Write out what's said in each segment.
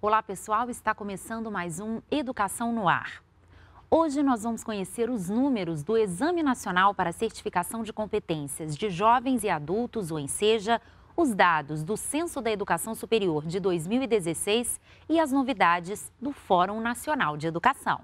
Olá, pessoal, está começando mais um Educação no Ar. Hoje nós vamos conhecer os números do Exame Nacional para Certificação de Competências de Jovens e Adultos, ou Enseja, os dados do Censo da Educação Superior de 2016 e as novidades do Fórum Nacional de Educação.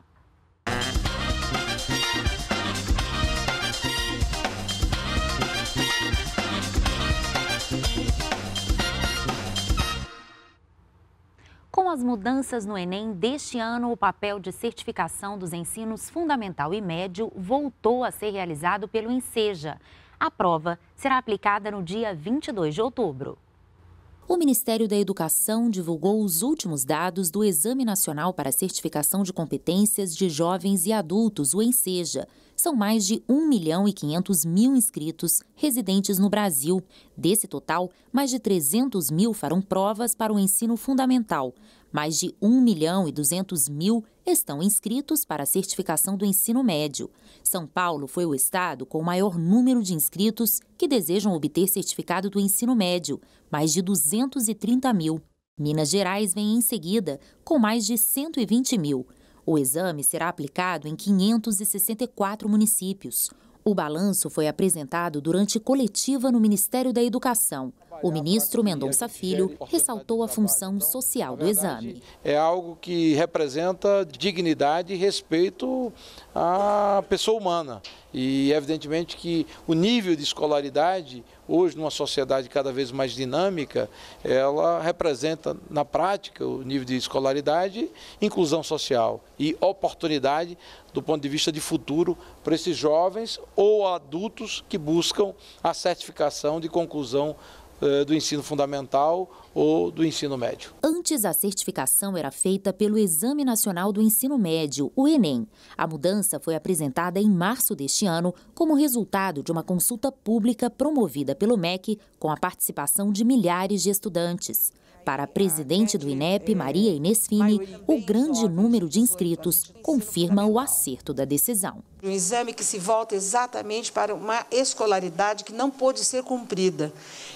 as mudanças no Enem deste ano, o papel de certificação dos ensinos fundamental e médio voltou a ser realizado pelo Enseja. A prova será aplicada no dia 22 de outubro. O Ministério da Educação divulgou os últimos dados do Exame Nacional para Certificação de Competências de Jovens e Adultos, o ENSEJA. São mais de 1 milhão e 500 mil inscritos residentes no Brasil. Desse total, mais de 300 mil farão provas para o ensino fundamental. Mais de 1 milhão e 200 mil estão inscritos para a certificação do ensino médio. São Paulo foi o estado com o maior número de inscritos que desejam obter certificado do ensino médio, mais de 230 mil. Minas Gerais vem em seguida, com mais de 120 mil. O exame será aplicado em 564 municípios. O balanço foi apresentado durante coletiva no Ministério da Educação. O ministro Mendonça Filho ressaltou a função social do exame. É algo que representa dignidade e respeito à pessoa humana. E evidentemente que o nível de escolaridade, hoje numa sociedade cada vez mais dinâmica, ela representa na prática o nível de escolaridade, inclusão social e oportunidade do ponto de vista de futuro para esses jovens ou adultos que buscam a certificação de conclusão eh, do ensino fundamental ou do ensino médio. Antes, a certificação era feita pelo Exame Nacional do Ensino Médio, o Enem. A mudança foi apresentada em março deste ano como resultado de uma consulta pública promovida pelo MEC com a participação de milhares de estudantes. Para a presidente do INEP, Maria Inês Fini, o grande número de inscritos confirma o acerto da decisão. Um exame que se volta exatamente para uma escolaridade que não pôde ser cumprida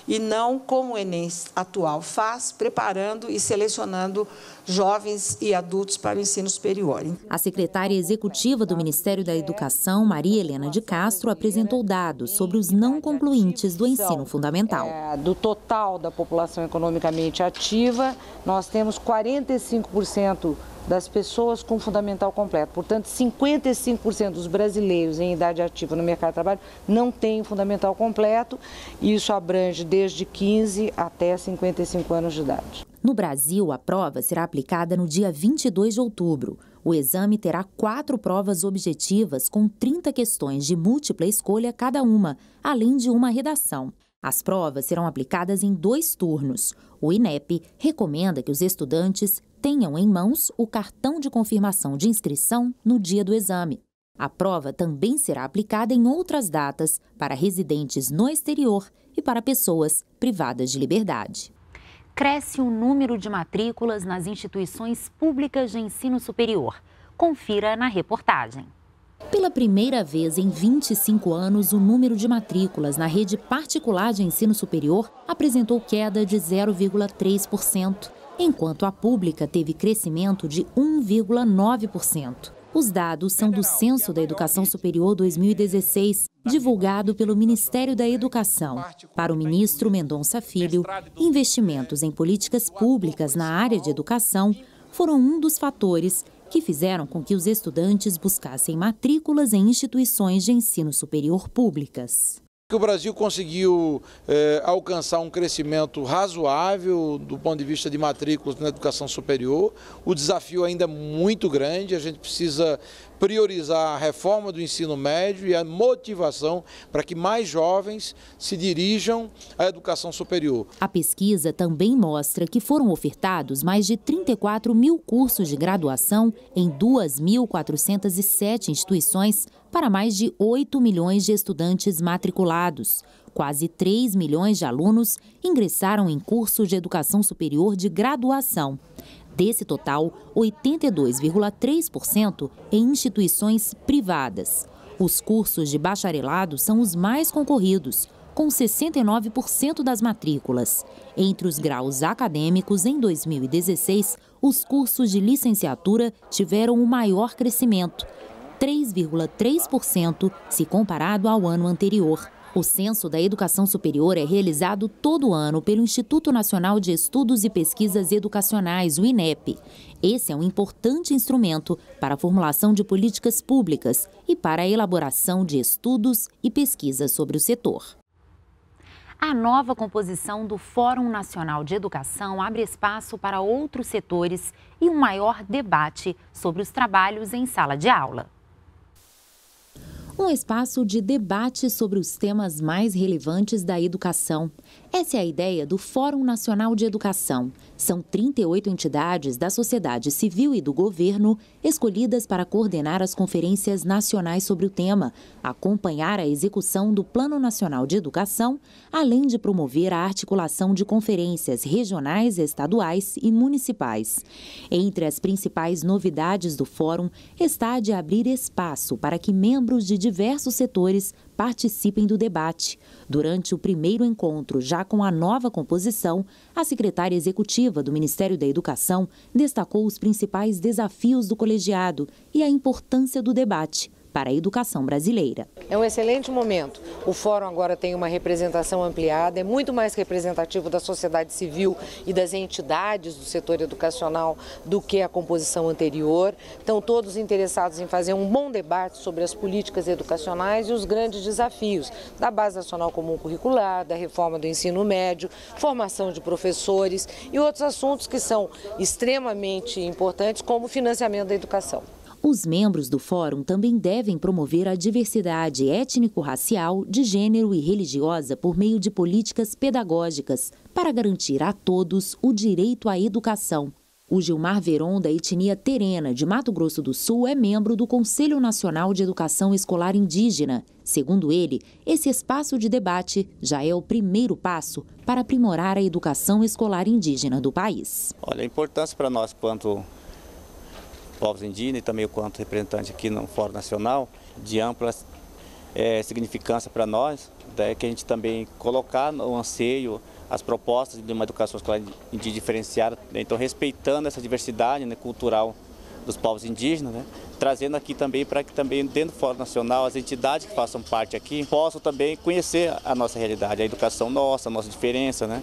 e não como o Enem atual faz, preparando e selecionando jovens e adultos para o ensino superior. A secretária executiva do Ministério da Educação, Maria Helena de Castro, apresentou dados sobre os não concluintes do ensino fundamental. É, do total da população economicamente ativa, nós temos 45% das pessoas com fundamental completo. Portanto, 55% dos brasileiros em idade ativa no mercado de trabalho não têm fundamental completo. Isso abrange desde 15 até 55 anos de idade. No Brasil, a prova será aplicada no dia 22 de outubro. O exame terá quatro provas objetivas com 30 questões de múltipla escolha cada uma, além de uma redação. As provas serão aplicadas em dois turnos. O INEP recomenda que os estudantes tenham em mãos o cartão de confirmação de inscrição no dia do exame. A prova também será aplicada em outras datas para residentes no exterior e para pessoas privadas de liberdade. Cresce o número de matrículas nas instituições públicas de ensino superior. Confira na reportagem. Pela primeira vez em 25 anos, o número de matrículas na rede particular de ensino superior apresentou queda de 0,3%, enquanto a pública teve crescimento de 1,9%. Os dados são do Censo da Educação Superior 2016, divulgado pelo Ministério da Educação. Para o ministro Mendonça Filho, investimentos em políticas públicas na área de educação foram um dos fatores que fizeram com que os estudantes buscassem matrículas em instituições de ensino superior públicas que o Brasil conseguiu eh, alcançar um crescimento razoável do ponto de vista de matrículas na educação superior. O desafio ainda é muito grande, a gente precisa priorizar a reforma do ensino médio e a motivação para que mais jovens se dirijam à educação superior. A pesquisa também mostra que foram ofertados mais de 34 mil cursos de graduação em 2.407 instituições para mais de 8 milhões de estudantes matriculados. Quase 3 milhões de alunos ingressaram em cursos de educação superior de graduação. Desse total, 82,3% em instituições privadas. Os cursos de bacharelado são os mais concorridos, com 69% das matrículas. Entre os graus acadêmicos, em 2016, os cursos de licenciatura tiveram o maior crescimento, 3,3% se comparado ao ano anterior. O Censo da Educação Superior é realizado todo ano pelo Instituto Nacional de Estudos e Pesquisas Educacionais, o INEP. Esse é um importante instrumento para a formulação de políticas públicas e para a elaboração de estudos e pesquisas sobre o setor. A nova composição do Fórum Nacional de Educação abre espaço para outros setores e um maior debate sobre os trabalhos em sala de aula um espaço de debate sobre os temas mais relevantes da educação. Essa é a ideia do Fórum Nacional de Educação. São 38 entidades da sociedade civil e do governo escolhidas para coordenar as conferências nacionais sobre o tema, acompanhar a execução do Plano Nacional de Educação, além de promover a articulação de conferências regionais, estaduais e municipais. Entre as principais novidades do fórum está a de abrir espaço para que membros de diversos setores participem do debate. Durante o primeiro encontro, já com a nova composição, a secretária executiva do Ministério da Educação destacou os principais desafios do colegiado e a importância do debate para a educação brasileira. É um excelente momento. O fórum agora tem uma representação ampliada, é muito mais representativo da sociedade civil e das entidades do setor educacional do que a composição anterior. Estão todos interessados em fazer um bom debate sobre as políticas educacionais e os grandes desafios da Base Nacional Comum Curricular, da reforma do ensino médio, formação de professores e outros assuntos que são extremamente importantes, como o financiamento da educação. Os membros do fórum também devem promover a diversidade étnico-racial, de gênero e religiosa por meio de políticas pedagógicas, para garantir a todos o direito à educação. O Gilmar Veron, da etnia terena de Mato Grosso do Sul, é membro do Conselho Nacional de Educação Escolar Indígena. Segundo ele, esse espaço de debate já é o primeiro passo para aprimorar a educação escolar indígena do país. Olha, a importância para nós, quanto povos indígenas e também o quanto representante aqui no Fórum Nacional, de ampla é, significância para nós, né, que a gente também colocar no anseio as propostas de uma educação escolar indígena diferenciada, né, então respeitando essa diversidade né, cultural dos povos indígenas, né? trazendo aqui também para que também dentro do Fórum Nacional as entidades que façam parte aqui possam também conhecer a nossa realidade, a educação nossa, a nossa diferença. Né?